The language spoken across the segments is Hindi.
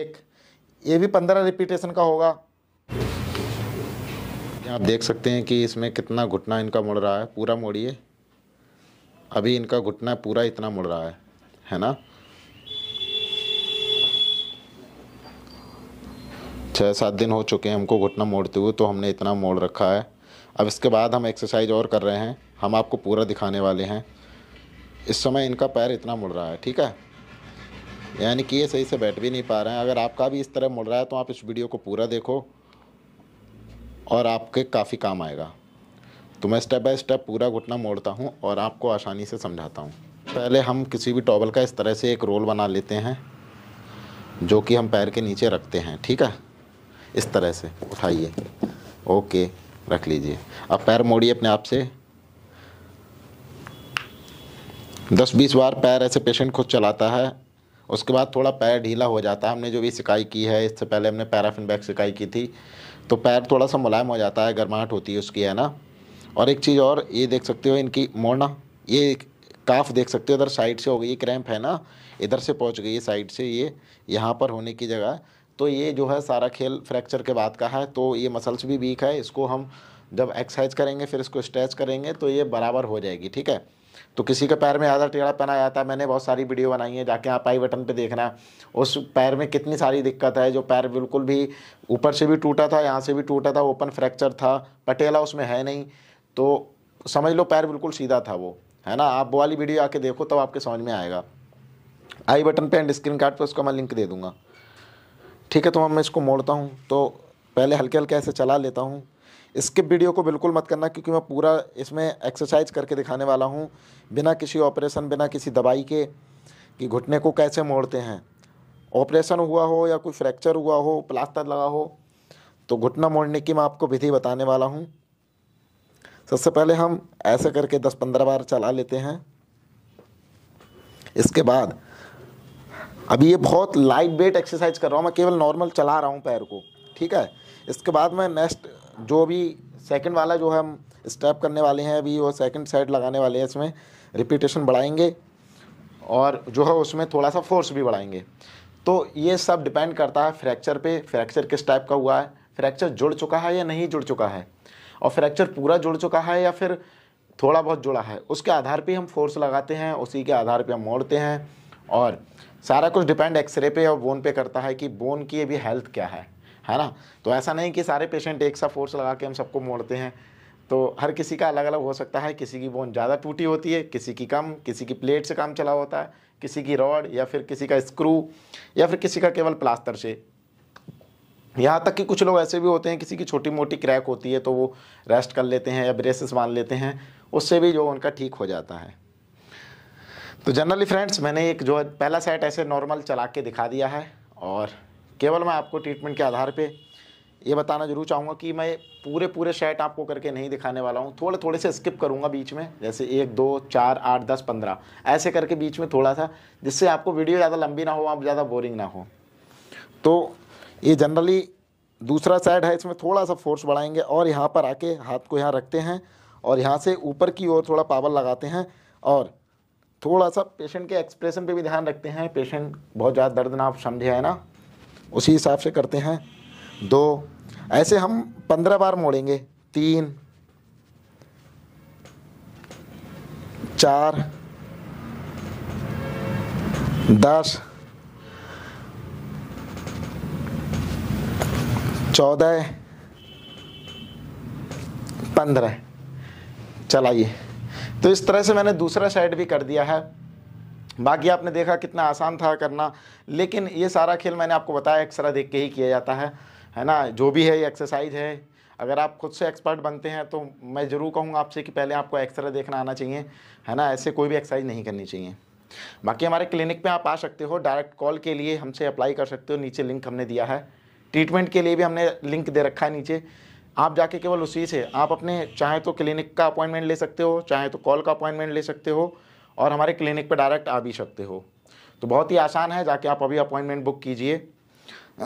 एक ये भी पंद्रह रिपीटेशन का होगा आप देख सकते हैं कि इसमें कितना घुटना इनका मुड़ रहा है पूरा मोड़िए अभी इनका घुटना पूरा इतना मुड़ रहा है है ना छः सात दिन हो चुके हैं हमको घुटना मोड़ते हुए तो हमने इतना मोड़ रखा है अब इसके बाद हम एक्सरसाइज और कर रहे हैं हम आपको पूरा दिखाने वाले हैं इस समय इनका पैर इतना मुड़ रहा है ठीक है यानी कि ये सही से बैठ भी नहीं पा रहे हैं अगर आपका भी इस तरह मुड़ रहा है तो आप इस वीडियो को पूरा देखो और आपके काफ़ी काम आएगा तो मैं स्टेप बाय स्टेप पूरा घुटना मोड़ता हूँ और आपको आसानी से समझाता हूँ पहले हम किसी भी टॉबल का इस तरह से एक रोल बना लेते हैं जो कि हम पैर के नीचे रखते हैं ठीक है इस तरह से उठाइए ओके रख लीजिए अब पैर मोड़िए अपने आप से दस बीस बार पैर ऐसे पेशेंट खुद चलाता है उसके बाद थोड़ा पैर ढीला हो जाता है हमने जो भी सिकाई की है इससे पहले हमने पैराफिन बैग सिकाई की थी तो पैर थोड़ा सा मुलायम हो जाता है गर्माहट होती है उसकी है ना और एक चीज़ और ये देख सकते हो इनकी मोड़ना ये काफ देख सकते हो इधर साइड से हो गई क्रैम्प है ना इधर से पहुंच गई है साइड से ये यहाँ पर होने की जगह तो ये जो है सारा खेल फ्रैक्चर के बाद का है तो ये मसल्स भी वीक है इसको हम जब एक्सरसाइज करेंगे फिर इसको स्ट्रेच करेंगे तो ये बराबर हो जाएगी ठीक है तो किसी के पैर में ज़्यादा टेढ़ा पहना जाता है मैंने बहुत सारी वीडियो बनाई है जाके आप आई बटन पे देखना उस पैर में कितनी सारी दिक्कत है जो पैर बिल्कुल भी ऊपर से भी टूटा था यहाँ से भी टूटा था ओपन फ्रैक्चर था पटेला उसमें है नहीं तो समझ लो पैर बिल्कुल सीधा था वो है ना आप वो वाली वीडियो आके देखो तब तो आपके समझ में आएगा आई बटन पे एंड स्क्रीन कार्ड पे उसका मैं लिंक दे दूंगा ठीक है तो मैं इसको मोड़ता हूँ तो पहले हल्के हल्के ऐसे चला लेता हूँ स्किप वीडियो को बिल्कुल मत करना क्योंकि मैं पूरा इसमें एक्सरसाइज करके दिखाने वाला हूँ बिना किसी ऑपरेशन बिना किसी दवाई के कि घुटने को कैसे मोड़ते हैं ऑपरेशन हुआ हो या कोई फ्रैक्चर हुआ हो प्लास्टर लगा हो तो घुटना मोड़ने की मैं आपको विधि बताने वाला हूँ सबसे पहले हम ऐसे करके दस पंद्रह बार चला लेते हैं इसके बाद अभी ये बहुत लाइट वेट एक्सरसाइज कर रहा हूँ मैं केवल नॉर्मल चला रहा हूँ पैर को ठीक है इसके बाद मैं नेक्स्ट जो भी सेकंड वाला जो हम स्टेप करने वाले हैं अभी वो सेकंड साइड लगाने वाले हैं इसमें रिपीटेशन बढ़ाएंगे और जो है उसमें थोड़ा सा फोर्स भी बढ़ाएंगे तो ये सब डिपेंड करता है फ्रैक्चर पे फ्रैक्चर किस टाइप का हुआ है फ्रैक्चर जुड़ चुका है या नहीं जुड़ चुका है और फ्रैक्चर पूरा जुड़ चुका है या फिर थोड़ा बहुत जुड़ा है उसके आधार पर हम फोर्स लगाते हैं उसी के आधार पर हम मोड़ते हैं और सारा कुछ डिपेंड एक्सरे पे और बोन पे करता है कि बोन की अभी हेल्थ क्या है है ना तो ऐसा नहीं कि सारे पेशेंट एक सा फोर्स लगा के हम सबको मोड़ते हैं तो हर किसी का अलग अलग हो सकता है किसी की बोन ज़्यादा टूटी होती है किसी की कम किसी की प्लेट से काम चला होता है किसी की रॉड या फिर किसी का स्क्रू या फिर किसी का केवल प्लास्टर से यहाँ तक कि कुछ लोग ऐसे भी होते हैं किसी की छोटी मोटी क्रैक होती है तो वो रेस्ट कर लेते हैं या ब्रेसेस मान लेते हैं उससे भी जो उनका ठीक हो जाता है तो जनरली फ्रेंड्स मैंने एक जो पहला सेट ऐसे नॉर्मल चला के दिखा दिया है और केवल मैं आपको ट्रीटमेंट के आधार पे ये बताना जरूर चाहूँगा कि मैं पूरे पूरे शर्ट आपको करके नहीं दिखाने वाला हूँ थोड़े थोड़े से स्किप करूँगा बीच में जैसे एक दो चार आठ दस पंद्रह ऐसे करके बीच में थोड़ा सा जिससे आपको वीडियो ज़्यादा लंबी ना हो आप ज़्यादा बोरिंग ना हो तो ये जनरली दूसरा साइड है इसमें थोड़ा सा फोर्स बढ़ाएंगे और यहाँ पर आके हाथ को यहाँ रखते हैं और यहाँ से ऊपर की ओर थोड़ा पावर लगाते हैं और थोड़ा सा पेशेंट के एक्सप्रेशन पे भी ध्यान रखते हैं पेशेंट बहुत ज़्यादा दर्द ना आप समझे है ना उसी हिसाब से करते हैं दो ऐसे हम पंद्रह बार मोड़ेंगे तीन चार दस चौदह पंद्रह चलाइए तो इस तरह से मैंने दूसरा साइड भी कर दिया है बाकी आपने देखा कितना आसान था करना लेकिन ये सारा खेल मैंने आपको बताया एक्सरा देख के ही किया जाता है है ना जो भी है ये एक्सरसाइज है अगर आप खुद से एक्सपर्ट बनते हैं तो मैं ज़रूर कहूँगा आपसे कि पहले आपको एक्सरे देखना आना चाहिए है ना ऐसे कोई भी एक्सरसाइज नहीं करनी चाहिए बाकी हमारे क्लिनिक पर आप आ सकते हो डायरेक्ट कॉल के लिए हमसे अप्लाई कर सकते हो नीचे लिंक हमने दिया है ट्रीटमेंट के लिए भी हमने लिंक दे रखा है नीचे आप जाके केवल उसी से आप अपने चाहे तो क्लिनिक का अपॉइंटमेंट ले सकते हो चाहे तो कॉल का अपॉइंटमेंट ले सकते हो और हमारे क्लिनिक पर डायरेक्ट आ भी सकते हो तो बहुत ही आसान है जाके आप अभी अपॉइंटमेंट बुक कीजिए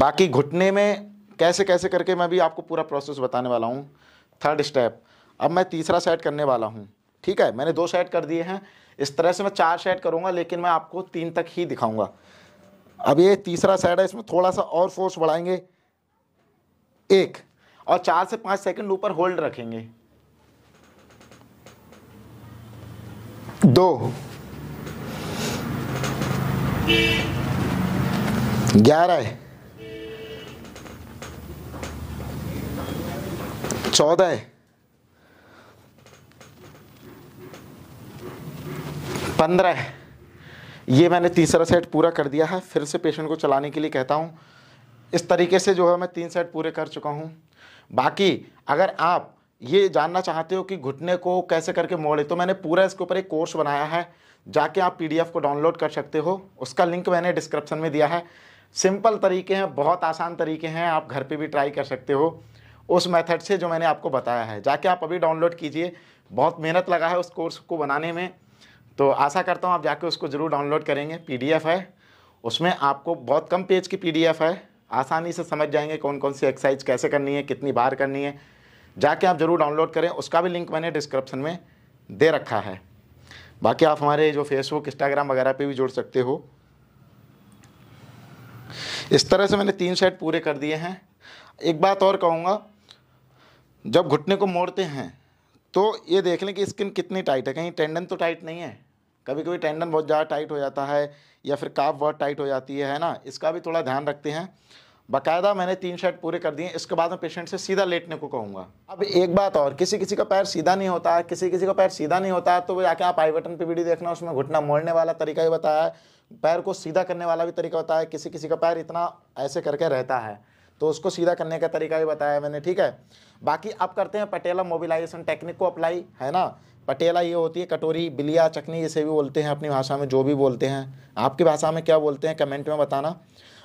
बाकी घुटने में कैसे कैसे करके मैं भी आपको पूरा प्रोसेस बताने वाला हूँ थर्ड स्टेप अब मैं तीसरा सेट करने वाला हूँ ठीक है मैंने दो सेट कर दिए हैं इस तरह से मैं चार सेट करूँगा लेकिन मैं आपको तीन तक ही दिखाऊँगा अब ये तीसरा सेट है इसमें थोड़ा सा और फोर्स बढ़ाएंगे एक और चार से पाँच सेकंड ऊपर होल्ड रखेंगे दो ग्यारह चौदह पंद्रह ये मैंने तीसरा सेट पूरा कर दिया है फिर से पेशेंट को चलाने के लिए कहता हूँ इस तरीके से जो है मैं तीन सेट पूरे कर चुका हूँ बाकी अगर आप ये जानना चाहते हो कि घुटने को कैसे करके मोड़े तो मैंने पूरा इसके ऊपर एक कोर्स बनाया है जाके आप पीडीएफ को डाउनलोड कर सकते हो उसका लिंक मैंने डिस्क्रिप्शन में दिया है सिंपल तरीके हैं बहुत आसान तरीके हैं आप घर पे भी ट्राई कर सकते हो उस मेथड से जो मैंने आपको बताया है जाके आप अभी डाउनलोड कीजिए बहुत मेहनत लगा है उस कोर्स को बनाने में तो आशा करता हूँ आप जाके उसको ज़रूर डाउनलोड करेंगे पीडीएफ है उसमें आपको बहुत कम पेज की पीडीएफ है आसानी से समझ जाएंगे कौन कौन सी एक्सरसाइज कैसे करनी है कितनी बार करनी है जाके आप ज़रूर डाउनलोड करें उसका भी लिंक मैंने डिस्क्रिप्शन में दे रखा है बाकी आप हमारे जो फेसबुक इंस्टाग्राम वगैरह पे भी जुड़ सकते हो इस तरह से मैंने तीन सेट पूरे कर दिए हैं एक बात और कहूँगा जब घुटने को मोड़ते हैं तो ये देख लें कि स्किन कितनी टाइट है कहीं टेंडन तो टाइट नहीं है कभी कभी टेंडन बहुत ज़्यादा टाइट हो जाता है या फिर काफ बहुत टाइट हो जाती है है ना इसका भी थोड़ा ध्यान रखते हैं बाकायदा मैंने तीन शर्ट पूरे कर दिए इसके बाद मैं पेशेंट से सीधा लेटने को कहूँगा अब एक बात और किसी किसी का पैर सीधा नहीं होता है किसी किसी का पैर सीधा नहीं होता है तो वो जाके आप आई बटन पर वीडियो देखना उसमें घुटना मोड़ने वाला तरीका ही बताया है पैर को सीधा करने वाला भी तरीका होता है किसी किसी का पैर इतना ऐसे करके रहता है तो उसको सीधा करने का तरीका भी बताया मैंने ठीक है बाकी आप करते हैं पटेला मोबिलाइजेशन टेक्निक को अप्लाई है ना पटेला ये होती है कटोरी बिलिया चकनी जैसे भी बोलते हैं अपनी भाषा में जो भी बोलते हैं आपकी भाषा में क्या बोलते हैं कमेंट में बताना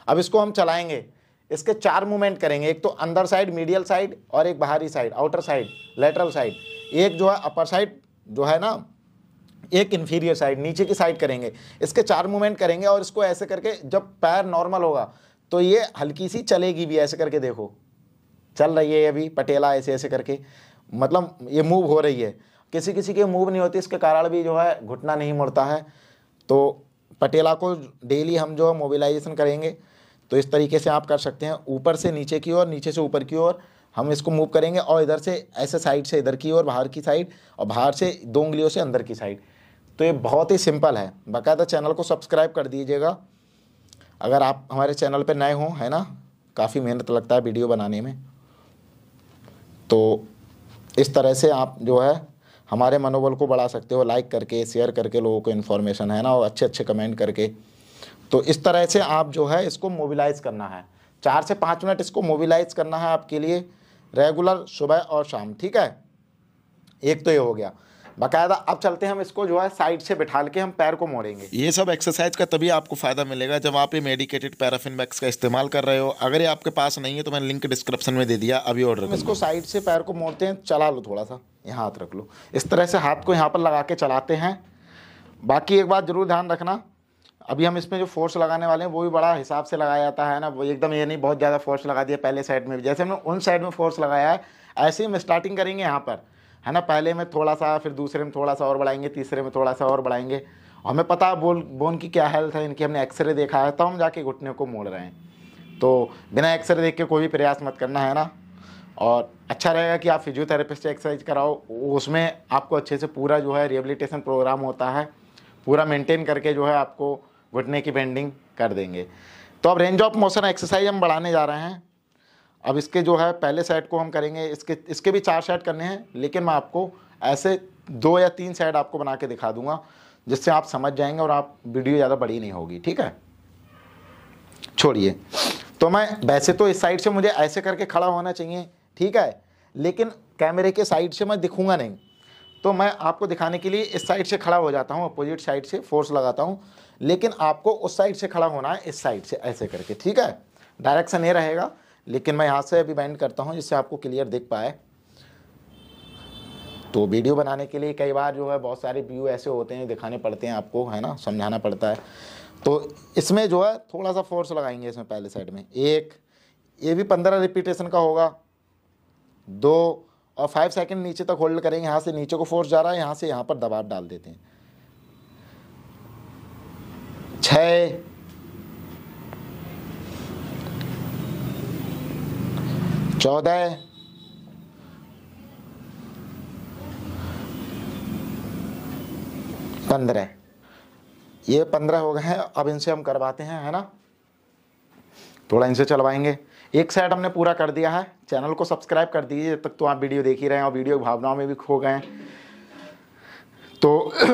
अब इसको हम चलाएंगे इसके चार मूवमेंट करेंगे एक तो अंदर साइड मीडियल साइड और एक बाहरी side outer side lateral side एक जो है अपर साइड जो है ना एक इन्फीरियर साइड नीचे की साइड करेंगे इसके चार मूवमेंट करेंगे और इसको ऐसे करके जब पैर नॉर्मल होगा तो ये हल्की सी चलेगी भी ऐसे करके देखो चल रही है अभी पटेला ऐसे ऐसे करके मतलब ये मूव हो रही है किसी किसी के मूव नहीं होती इसके कारण भी जो है घुटना नहीं मुड़ता है तो पटेला को डेली हम जो है मोबिलाइजेशन करेंगे तो इस तरीके से आप कर सकते हैं ऊपर से नीचे की ओर नीचे से ऊपर की ओर हम इसको मूव करेंगे और इधर से ऐसे साइड से इधर की ओर बाहर की साइड और बाहर से दो उंगलियों से अंदर की साइड तो ये बहुत ही सिंपल है बाकायदा चैनल को सब्सक्राइब कर दीजिएगा अगर आप हमारे चैनल पर नए हों है ना काफ़ी मेहनत लगता है वीडियो बनाने में तो इस तरह से आप जो है हमारे मनोबल को बढ़ा सकते हो लाइक करके शेयर करके लोगों को इन्फॉर्मेशन है ना और अच्छे अच्छे कमेंट करके तो इस तरह से आप जो है इसको मोबिलाइज करना है चार से पाँच मिनट इसको मोबिलाइज करना है आपके लिए रेगुलर सुबह और शाम ठीक है एक तो ये हो गया बाकायदा अब चलते हैं हम इसको जो है साइड से बिठा के हम पैर को मोड़ेंगे ये सब एक्सरसाइज का तभी आपको फ़ायदा मिलेगा जब आप ये मेडिकेटेड पैराफिन मैक्स का इस्तेमाल कर रहे हो अगर ये आपके पास नहीं है तो मैंने लिंक डिस्क्रिप्शन में दे दिया अभी ऑर्डर इसको साइड से पैर को मोड़ते हैं चला लो थोड़ा सा यहाँ हाथ रख लो इस तरह से हाथ को यहाँ पर लगा के चलाते हैं बाकी एक बात ज़रूर ध्यान रखना अभी हम इसमें जो फोर्स लगाने वाले हैं वो भी बड़ा हिसाब से लगाया जाता है ना वो एकदम ये नहीं बहुत ज़्यादा फोर्स लगा दिया पहले साइड में भी जैसे हमने उन साइड में फोर्स लगाया है ऐसे ही हम स्टार्टिंग करेंगे यहाँ पर है ना पहले में थोड़ा सा फिर दूसरे में थोड़ा सा और बढ़ाएंगे तीसरे में थोड़ा सा और बढ़ाएंगे हमें पता है बोल बोन की क्या हेल्थ है इनकी हमने एक्सरे देखा है तो हम जाके घुटने को मोड़ रहे हैं तो बिना एक्सरे देख के कोई भी प्रयास मत करना है ना और अच्छा रहेगा कि आप फिजियोथेरेपिस्ट एक्सरसाइज कराओ उसमें आपको अच्छे से पूरा जो है रिहेबिलिटेशन प्रोग्राम होता है पूरा मेंटेन करके जो है आपको घुटने की बेंडिंग कर देंगे तो अब रेंज ऑफ मोशन एक्सरसाइज हम बढ़ाने जा रहे हैं अब इसके जो है पहले सेट को हम करेंगे इसके इसके भी चार सेट करने हैं लेकिन मैं आपको ऐसे दो या तीन सेट आपको बना के दिखा दूंगा जिससे आप समझ जाएंगे और आप वीडियो ज़्यादा बड़ी नहीं होगी ठीक है छोड़िए तो मैं वैसे तो इस साइड से मुझे ऐसे करके खड़ा होना चाहिए ठीक है लेकिन कैमरे के साइड से मैं दिखूँगा नहीं तो मैं आपको दिखाने के लिए इस साइड से खड़ा हो जाता हूँ अपोजिट साइड से फोर्स लगाता हूँ लेकिन आपको उस साइड से खड़ा होना है इस साइड से ऐसे करके ठीक है डायरेक्शन ये रहेगा लेकिन मैं यहाँ से अभी बैंड करता हूँ जिससे आपको क्लियर दिख पाए तो वीडियो बनाने के लिए कई बार जो है बहुत सारे व्यू ऐसे होते हैं दिखाने पड़ते हैं आपको है ना समझाना पड़ता है तो इसमें जो है थोड़ा सा फोर्स लगाएंगे इसमें पहले साइड में एक ये भी पंद्रह रिपीटेशन का होगा दो और फाइव सेकेंड नीचे तक होल्ड करेंगे यहाँ से नीचे को फोर्स जा रहा है यहाँ से यहाँ पर दबाव डाल देते हैं छ चौदह पंद्रह ये पंद्रह हो गए हैं अब इनसे हम करवाते हैं है ना थोड़ा इनसे चलवाएंगे एक साइड हमने पूरा कर दिया है चैनल को सब्सक्राइब कर दीजिए जब तक तो आप वीडियो देख ही रहे हैं और वीडियो भावनाओं में भी खो गए तो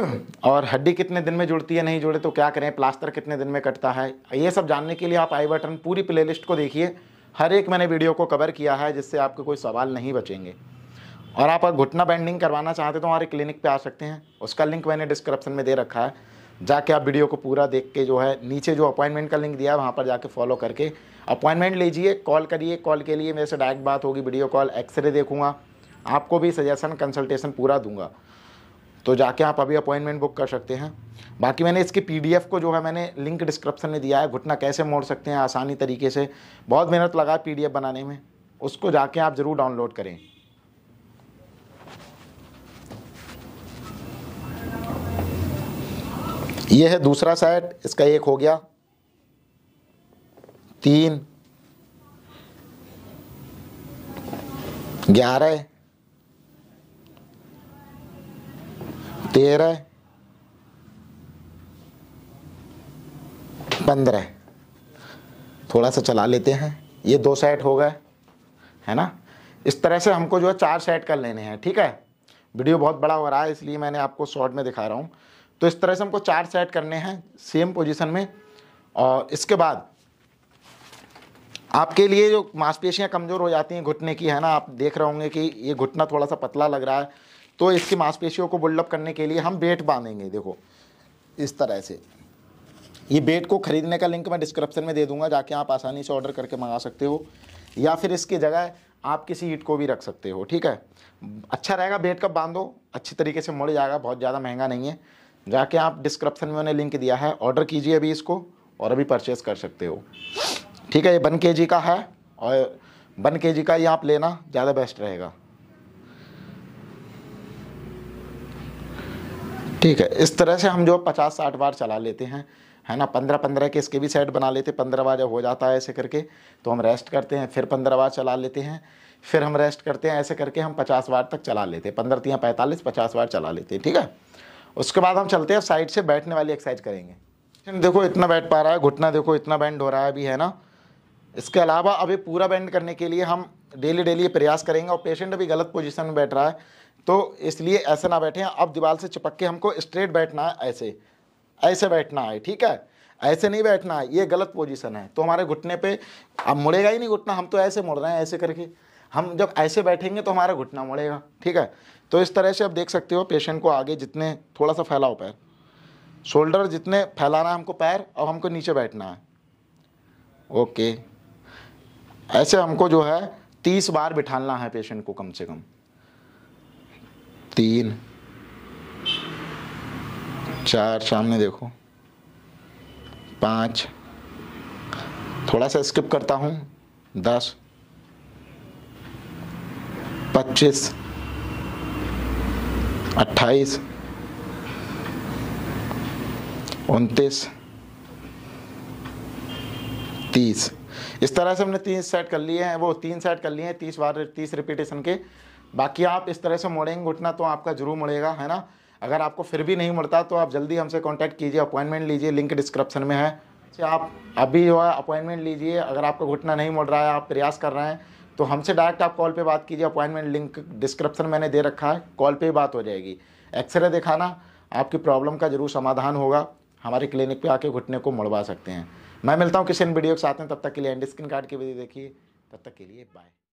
और हड्डी कितने दिन में जुड़ती है नहीं जुड़े तो क्या करें प्लास्टर कितने दिन में कटता है ये सब जानने के लिए आप आई बटन पूरी प्लेलिस्ट को देखिए हर एक मैंने वीडियो को कवर किया है जिससे आपके कोई सवाल नहीं बचेंगे और आप घुटना बैंडिंग करवाना चाहते तो हमारे क्लिनिक पे आ सकते हैं उसका लिंक मैंने डिस्क्रिप्शन में दे रखा है जाके आप वीडियो को पूरा देख के जो है नीचे जो अपॉइंटमेंट का लिंक दिया है वहाँ पर जाके फॉलो करके अपॉइंटमेंट लीजिए कॉल करिए कॉल के लिए मेरे से डायरेक्ट बात होगी वीडियो कॉल एक्सरे देखूँगा आपको भी सजेशन कंसल्टेशन पूरा दूंगा तो जाके आप अभी अपॉइंटमेंट बुक कर सकते हैं बाकी मैंने इसकी पी को जो है मैंने लिंक डिस्क्रिप्शन में दिया है घुटना कैसे मोड़ सकते हैं आसानी तरीके से बहुत मेहनत लगा पीडीएफ बनाने में उसको जाके आप ज़रूर डाउनलोड करें ये है दूसरा सेट इसका एक हो गया तीन ग्यारह तेरह पंद्रह थोड़ा सा चला लेते हैं ये दो सेट हो गए है ना इस तरह से हमको जो है चार सेट कर लेने हैं ठीक है वीडियो बहुत बड़ा हो रहा है इसलिए मैंने आपको शॉर्ट में दिखा रहा हूँ तो इस तरह से हमको चार सेट करने हैं सेम पोजीशन में और इसके बाद आपके लिए जो मांसपेशियां कमज़ोर हो जाती हैं घुटने की है ना आप देख रहे होंगे कि ये घुटना थोड़ा सा पतला लग रहा है तो इसकी मांसपेशियों को बुल्डअप करने के लिए हम बेट बांधेंगे देखो इस तरह से ये बेट को ख़रीदने का लिंक मैं डिस्क्रिप्शन में दे दूंगा जाके आप आसानी से ऑर्डर करके मंगा सकते हो या फिर इसकी जगह आप किसी ईट को भी रख सकते हो ठीक है अच्छा रहेगा बेट कब बांधो अच्छी तरीके से मुड़ जाएगा बहुत ज़्यादा महंगा नहीं है जाके आप डिस्क्रिप्शन में मैंने लिंक दिया है ऑर्डर कीजिए अभी इसको और अभी परचेस कर सकते हो ठीक है ये वन के का है और वन के का ये आप लेना ज़्यादा बेस्ट रहेगा ठीक है इस तरह से हम जो पचास साठ बार चला लेते हैं है ना पंद्रह पंद्रह के इसके भी सेट बना लेते पंद्रह बार जब हो जाता है ऐसे करके तो हम रेस्ट करते हैं फिर पंद्रह बार चला लेते हैं फिर हम रेस्ट करते हैं ऐसे करके हम पचास बार तक चला लेते हैं पंद्रह तीन पैंतालीस पचास बार चला लेते हैं ठीक है उसके बाद हम चलते हैं साइड से बैठने वाली एक्सरसाइज करेंगे देखो इतना बैठ पा रहा है घुटना देखो इतना बैंड हो रहा है अभी है ना इसके अलावा अभी पूरा बैंड करने के लिए हम डेली डेली प्रयास करेंगे और पेशेंट अभी गलत पोजिशन में बैठ रहा है तो इसलिए ऐसे ना बैठे अब दीवार से चिपक के हमको स्ट्रेट बैठना है ऐसे ऐसे बैठना है ठीक है ऐसे नहीं बैठना है ये गलत पोजीशन है तो हमारे घुटने पे अब मुड़ेगा ही नहीं घुटना हम तो ऐसे मुड़ रहे हैं ऐसे करके हम जब ऐसे बैठेंगे तो हमारा घुटना मुड़ेगा ठीक है तो इस तरह से आप देख सकते हो पेशेंट को आगे जितने थोड़ा सा फैलाओ पैर शोल्डर जितने फैलाना है हमको पैर और हमको नीचे बैठना है ओके ऐसे हमको जो है तीस बार बिठाना है पेशेंट को कम से कम तीन चार सामने देखो पाँच थोड़ा सा स्किप करता हूँ दस पच्चीस अट्ठाईस उनतीस तीस इस तरह से हमने तीन सेट कर लिए हैं वो तीन सेट कर लिए हैं तीस बार तीस रिपीटेशन के बाकी आप इस तरह से मोड़ेंगे घुटना तो आपका जरूर मुड़ेगा है ना अगर आपको फिर भी नहीं मुड़ता तो आप जल्दी हमसे कांटेक्ट कीजिए अपॉइंटमेंट लीजिए लिंक डिस्क्रिप्शन में है आप अभी जो है अपॉइंटमेंट लीजिए अगर आपका घुटना नहीं मुड़ रहा है आप प्रयास कर रहे हैं तो हमसे डायरेक्ट आप कॉल पे बात कीजिए अपॉइंटमेंट लिंक डिस्क्रिप्शन मैंने दे रखा है कॉल पे बात हो जाएगी एक्सरे दिखाना आपकी प्रॉब्लम का जरूर समाधान होगा हमारे क्लिनिक पे आके घुटने को मुड़वा सकते हैं मैं मिलता हूँ किसी इन वीडियो के साथ में तब तक के लिए एंड स्किन कार्ड की वीडियो देखिए तब तक के लिए बाय